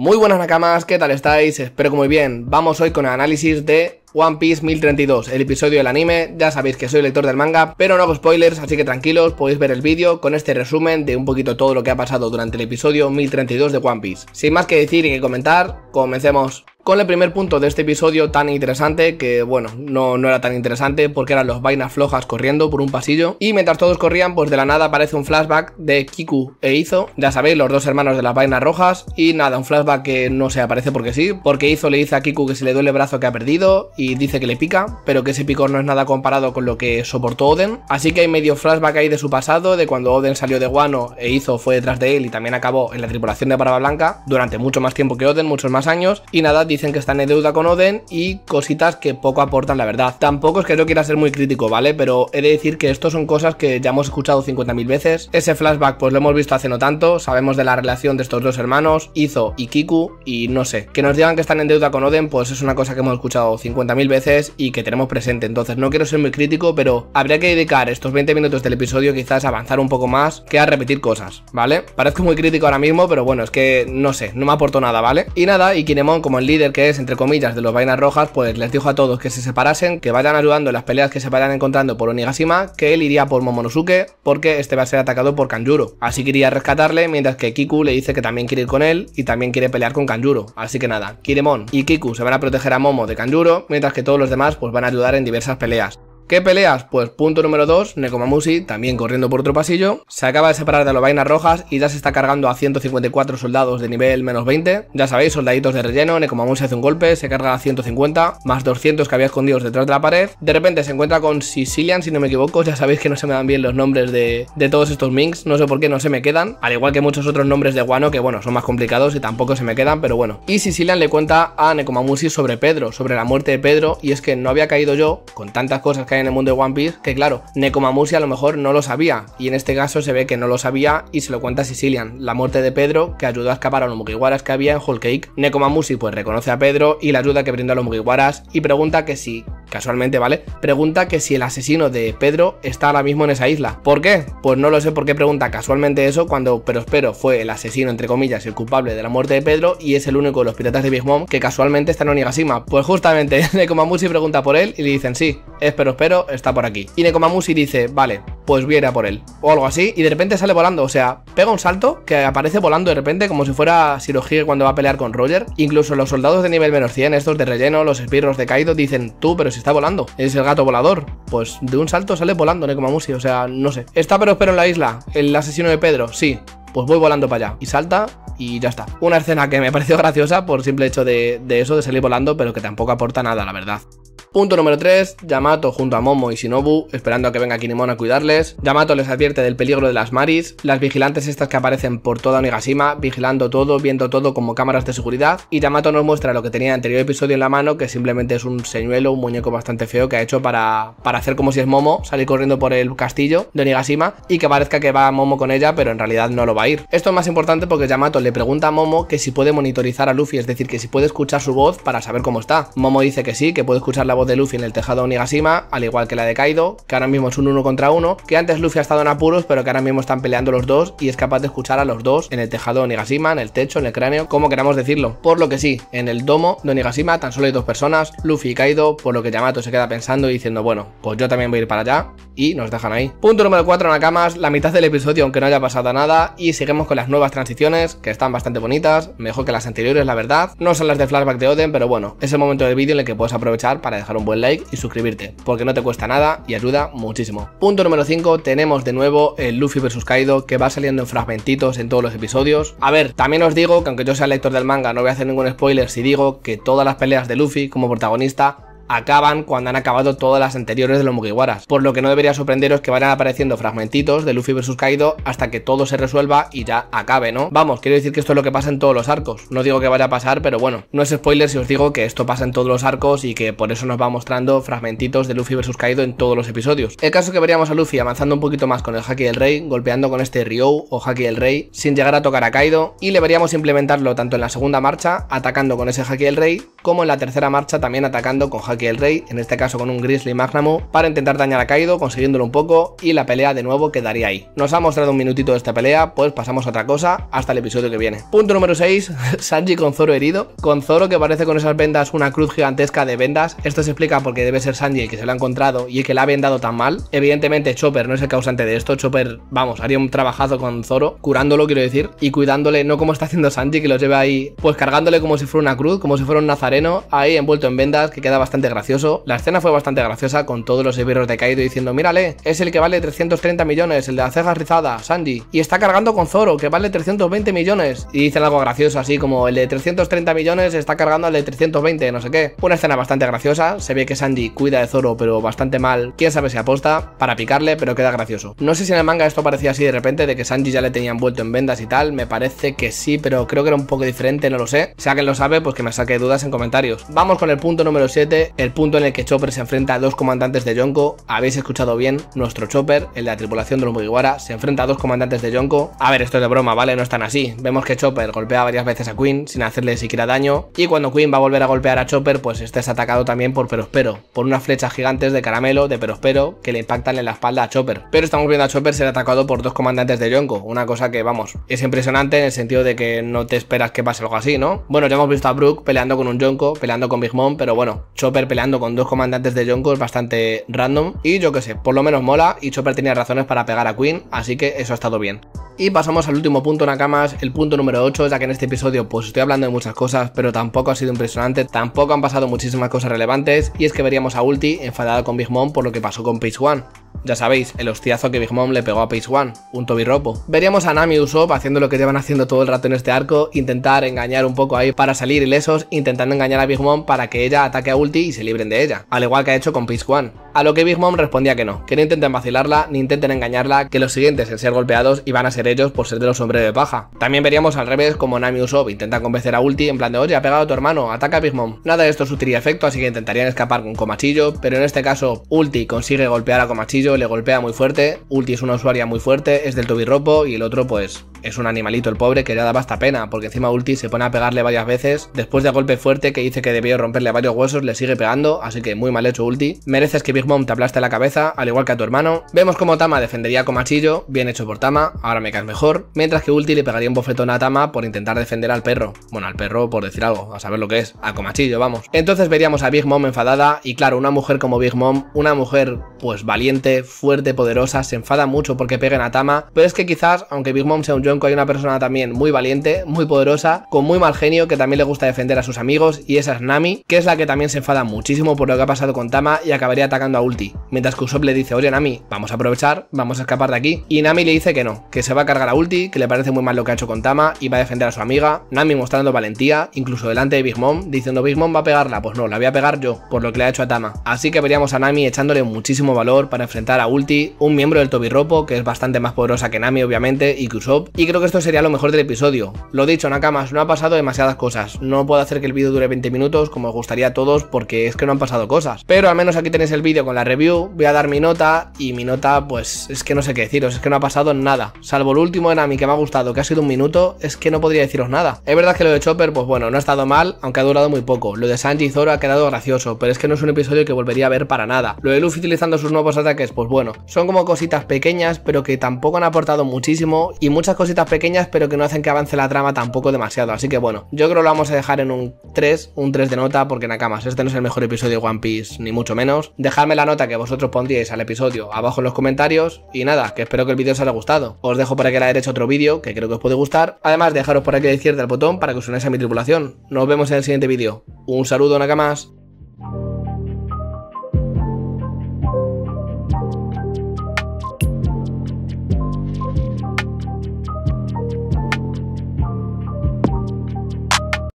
Muy buenas nakamas, ¿qué tal estáis? Espero que muy bien. Vamos hoy con el análisis de One Piece 1032, el episodio del anime. Ya sabéis que soy lector del manga, pero no hago spoilers, así que tranquilos, podéis ver el vídeo con este resumen de un poquito todo lo que ha pasado durante el episodio 1032 de One Piece. Sin más que decir y que comentar, comencemos. Con el primer punto de este episodio tan interesante, que bueno, no, no era tan interesante porque eran los vainas flojas corriendo por un pasillo. Y mientras todos corrían, pues de la nada aparece un flashback de Kiku e Izo. Ya sabéis, los dos hermanos de las vainas rojas. Y nada, un flashback que no se aparece porque sí. Porque Izo le dice a Kiku que se le duele el brazo que ha perdido y dice que le pica, pero que ese picor no es nada comparado con lo que soportó Oden. Así que hay medio flashback ahí de su pasado, de cuando Oden salió de Guano e Izo fue detrás de él y también acabó en la tripulación de Barba Blanca durante mucho más tiempo que Oden, muchos más años. Y nada, dicen que están en deuda con Oden y cositas que poco aportan, la verdad. Tampoco es que yo quiera ser muy crítico, ¿vale? Pero he de decir que esto son cosas que ya hemos escuchado 50.000 veces. Ese flashback pues lo hemos visto hace no tanto, sabemos de la relación de estos dos hermanos, Izo y Kiku, y no sé. Que nos digan que están en deuda con Oden, pues es una cosa que hemos escuchado 50.000 veces y que tenemos presente. Entonces no quiero ser muy crítico, pero habría que dedicar estos 20 minutos del episodio quizás a avanzar un poco más que a repetir cosas, ¿vale? Parezco muy crítico ahora mismo, pero bueno, es que no sé, no me aporto nada, ¿vale? Y nada, y Kinemon como el líder que es, entre comillas, de los vainas rojas, pues les dijo a todos que se separasen, que vayan ayudando en las peleas que se vayan encontrando por Onigashima, que él iría por Momonosuke, porque este va a ser atacado por Kanjuro. Así que iría a rescatarle, mientras que Kiku le dice que también quiere ir con él y también quiere pelear con Kanjuro. Así que nada, Kiremon y Kiku se van a proteger a Momo de Kanjuro, mientras que todos los demás pues van a ayudar en diversas peleas. ¿Qué peleas? Pues punto número 2, Nekomamusi también corriendo por otro pasillo, se acaba de separar de las vainas rojas y ya se está cargando a 154 soldados de nivel menos 20. Ya sabéis, soldaditos de relleno, Nekomamusi hace un golpe, se carga a 150, más 200 que había escondidos detrás de la pared. De repente se encuentra con Sicilian, si no me equivoco, ya sabéis que no se me dan bien los nombres de, de todos estos minks, no sé por qué no se me quedan, al igual que muchos otros nombres de guano que bueno, son más complicados y tampoco se me quedan, pero bueno. Y Sicilian le cuenta a Nekomamusi sobre Pedro, sobre la muerte de Pedro, y es que no había caído yo, con tantas cosas que en el mundo de One Piece, que claro, Nekomamushi a lo mejor no lo sabía, y en este caso se ve que no lo sabía y se lo cuenta Sicilian, la muerte de Pedro que ayudó a escapar a los Mugiwaras que había en Whole Cake. Nekomamushi pues reconoce a Pedro y la ayuda que brinda a los Mugiwaras y pregunta que si casualmente, ¿vale? Pregunta que si el asesino de Pedro está ahora mismo en esa isla. ¿Por qué? Pues no lo sé por qué pregunta casualmente eso cuando espero fue el asesino, entre comillas, el culpable de la muerte de Pedro y es el único de los piratas de Big Mom que casualmente está en Onigashima. Pues justamente, Nekomamushi pregunta por él y le dicen sí, es Perospero, está por aquí. Y Nekomamushi dice, vale, pues voy a por él. O algo así. Y de repente sale volando. O sea, pega un salto que aparece volando de repente como si fuera Shirohige cuando va a pelear con Roger. Incluso los soldados de nivel menos 100, estos de relleno, los espirros de Kaido, dicen, tú, pero si está volando. Es el gato volador. Pues de un salto sale volando Nekomamushi. O sea, no sé. Está pero espero en la isla. El asesino de Pedro, sí pues voy volando para allá. Y salta y ya está. Una escena que me pareció graciosa por simple hecho de, de, eso, de salir volando, pero que tampoco aporta nada, la verdad. Punto número 3, Yamato junto a Momo y Shinobu, esperando a que venga Kinemon a cuidarles. Yamato les advierte del peligro de las Maris, las vigilantes estas que aparecen por toda Onigashima, vigilando todo, viendo todo como cámaras de seguridad, y Yamato nos muestra lo que tenía el anterior episodio en la mano, que simplemente es un señuelo, un muñeco bastante feo que ha hecho para, para hacer como si es Momo, salir corriendo por el castillo de Onigashima y que parezca que va Momo con ella, pero en realidad no lo va a ir. Esto es más importante porque Yamato le pregunta a Momo que si puede monitorizar a Luffy, es decir, que si puede escuchar su voz para saber cómo está. Momo dice que sí, que puede escuchar la de Luffy en el tejado de Onigashima, al igual que la de Kaido, que ahora mismo es un uno contra uno, que antes Luffy ha estado en apuros, pero que ahora mismo están peleando los dos y es capaz de escuchar a los dos en el tejado de Onigashima, en el techo, en el cráneo, como queramos decirlo. Por lo que sí, en el domo de Onigashima tan solo hay dos personas, Luffy y Kaido, por lo que Yamato se queda pensando y diciendo, bueno, pues yo también voy a ir para allá y nos dejan ahí. Punto número 4, Nakamas, la mitad del episodio aunque no haya pasado nada y seguimos con las nuevas transiciones, que están bastante bonitas, mejor que las anteriores la verdad, no son las de flashback de Oden, pero bueno, es el momento del vídeo en el que puedes aprovechar para dejar dejar un buen like y suscribirte, porque no te cuesta nada y ayuda muchísimo. Punto número 5, tenemos de nuevo el Luffy vs Kaido que va saliendo en fragmentitos en todos los episodios. A ver, también os digo que aunque yo sea lector del manga, no voy a hacer ningún spoiler si digo que todas las peleas de Luffy como protagonista acaban cuando han acabado todas las anteriores de los Mugiwaras, por lo que no debería sorprenderos que vayan apareciendo fragmentitos de Luffy vs Kaido hasta que todo se resuelva y ya acabe, ¿no? Vamos, quiero decir que esto es lo que pasa en todos los arcos, no digo que vaya a pasar, pero bueno, no es spoiler si os digo que esto pasa en todos los arcos y que por eso nos va mostrando fragmentitos de Luffy vs Kaido en todos los episodios. El caso es que veríamos a Luffy avanzando un poquito más con el Haki del Rey, golpeando con este Ryou o Haki del Rey, sin llegar a tocar a Kaido, y le veríamos implementarlo tanto en la segunda marcha, atacando con ese Haki del Rey, como en la tercera marcha también atacando con Haki que el rey, en este caso con un Grizzly Magnamo, para intentar dañar a Kaido, consiguiéndolo un poco, y la pelea de nuevo quedaría ahí. Nos ha mostrado un minutito de esta pelea, pues pasamos a otra cosa, hasta el episodio que viene. Punto número 6, Sanji con Zoro herido, con Zoro que parece con esas vendas una cruz gigantesca de vendas, esto se explica porque debe ser Sanji el que se lo ha encontrado y el que la ha vendado tan mal. Evidentemente Chopper no es el causante de esto, Chopper, vamos, haría un trabajazo con Zoro, curándolo quiero decir, y cuidándole, no como está haciendo Sanji que lo lleva ahí, pues cargándole como si fuera una cruz, como si fuera un nazareno, ahí envuelto en vendas, que queda bastante gracioso. La escena fue bastante graciosa con todos los esbirros de Kaido diciendo, mírale, es el que vale 330 millones, el de la cejas rizada, Sandy Y está cargando con Zoro, que vale 320 millones. Y dicen algo gracioso así como, el de 330 millones está cargando al de 320, no sé qué. Una escena bastante graciosa, se ve que Sandy cuida de Zoro pero bastante mal, quién sabe si aposta, para picarle, pero queda gracioso. No sé si en el manga esto parecía así de repente, de que Sanji ya le tenían vuelto en vendas y tal, me parece que sí, pero creo que era un poco diferente, no lo sé. Si alguien lo sabe, pues que me saque dudas en comentarios. Vamos con el punto número 7, el punto en el que Chopper se enfrenta a dos comandantes de Yonko. Habéis escuchado bien, nuestro Chopper, el de la tripulación de los Mugiwara, se enfrenta a dos comandantes de Yonko. A ver, esto es de broma, ¿vale? No están así. Vemos que Chopper golpea varias veces a Queen sin hacerle siquiera daño. Y cuando Queen va a volver a golpear a Chopper, pues este es atacado también por Perospero, por unas flechas gigantes de caramelo de Perospero que le impactan en la espalda a Chopper. Pero estamos viendo a Chopper ser atacado por dos comandantes de Yonko, una cosa que, vamos, es impresionante en el sentido de que no te esperas que pase algo así, ¿no? Bueno, ya hemos visto a Brook peleando con un Yonko, peleando con Big Mom, pero bueno, Chopper peleando con dos comandantes de Yonkos bastante random y yo que sé, por lo menos mola y Chopper tenía razones para pegar a Queen, así que eso ha estado bien. Y pasamos al último punto, Nakamas, el punto número 8, ya que en este episodio pues estoy hablando de muchas cosas, pero tampoco ha sido impresionante, tampoco han pasado muchísimas cosas relevantes, y es que veríamos a Ulti enfadada con Big Mom por lo que pasó con Page One. Ya sabéis, el hostiazo que Big Mom le pegó a Pace One, un tobirropo. Veríamos a Nami y Usopp haciendo lo que llevan haciendo todo el rato en este arco, intentar engañar un poco ahí para salir ilesos, intentando engañar a Big Mom para que ella ataque a Ulti y se libren de ella, al igual que ha hecho con Pace One. A lo que Big Mom respondía que no, que no intenten vacilarla ni intenten engañarla, que los siguientes en ser golpeados iban a ser ellos por ser de los hombres de paja. También veríamos al revés como Nami y Usopp intentan convencer a Ulti en plan de oye, ha pegado a tu hermano, ataca a Big Mom. Nada de esto sufriría efecto, así que intentarían escapar con Comachillo, pero en este caso Ulti consigue golpear a Comachillo le golpea muy fuerte. Ulti es una usuaria muy fuerte, es del tobirropo y el otro pues es un animalito el pobre que ya da basta pena, porque encima Ulti se pone a pegarle varias veces. Después de golpe fuerte que dice que debió romperle varios huesos, le sigue pegando, así que muy mal hecho Ulti. Mereces que Big Mom te aplaste la cabeza, al igual que a tu hermano. Vemos como Tama defendería a Comachillo, bien hecho por Tama, ahora me caes mejor. Mientras que Ulti le pegaría un bofetón a Tama por intentar defender al perro. Bueno, al perro por decir algo, a saber lo que es, a Comachillo, vamos. Entonces veríamos a Big Mom enfadada, y claro, una mujer como Big Mom, una mujer pues valiente, fuerte, poderosa, se enfada mucho porque peguen a Tama, pero es que quizás, aunque Big Mom sea un hay una persona también muy valiente, muy poderosa, con muy mal genio, que también le gusta defender a sus amigos, y esa es Nami, que es la que también se enfada muchísimo por lo que ha pasado con Tama y acabaría atacando a Ulti. Mientras que Usopp le dice, oye Nami, vamos a aprovechar, vamos a escapar de aquí. Y Nami le dice que no, que se va a cargar a Ulti, que le parece muy mal lo que ha hecho con Tama y va a defender a su amiga. Nami mostrando valentía, incluso delante de Big Mom, diciendo Big Mom va a pegarla, pues no, la voy a pegar yo, por lo que le ha hecho a Tama. Así que veríamos a Nami echándole muchísimo valor para enfrentar a Ulti, un miembro del Tobirropo, que es bastante más poderosa que Nami obviamente, y que Usopp. Y creo que esto sería lo mejor del episodio. Lo dicho, Nakamas, no ha pasado demasiadas cosas. No puedo hacer que el vídeo dure 20 minutos como os gustaría a todos porque es que no han pasado cosas. Pero al menos aquí tenéis el vídeo con la review voy a dar mi nota y mi nota pues es que no sé qué deciros, es que no ha pasado nada. Salvo el último Enami que me ha gustado, que ha sido un minuto, es que no podría deciros nada. Es verdad que lo de Chopper pues bueno, no ha estado mal, aunque ha durado muy poco. Lo de Sanji y Zoro ha quedado gracioso, pero es que no es un episodio que volvería a ver para nada. Lo de Luffy utilizando sus nuevos ataques pues bueno, son como cositas pequeñas pero que tampoco han aportado muchísimo y muchas cositas pequeñas pero que no hacen que avance la trama tampoco demasiado. Así que bueno, yo creo que lo vamos a dejar en un 3, un 3 de nota porque Nakamas, este no es el mejor episodio de One Piece ni mucho menos. Dejadme la nota que vos vosotros pondríais al episodio abajo en los comentarios. Y nada, que espero que el vídeo os haya gustado. Os dejo por aquí a la derecha otro vídeo que creo que os puede gustar. Además, dejaros por aquí a la izquierda el botón para que os unáis a mi tripulación. Nos vemos en el siguiente vídeo. Un saludo, Nakamas.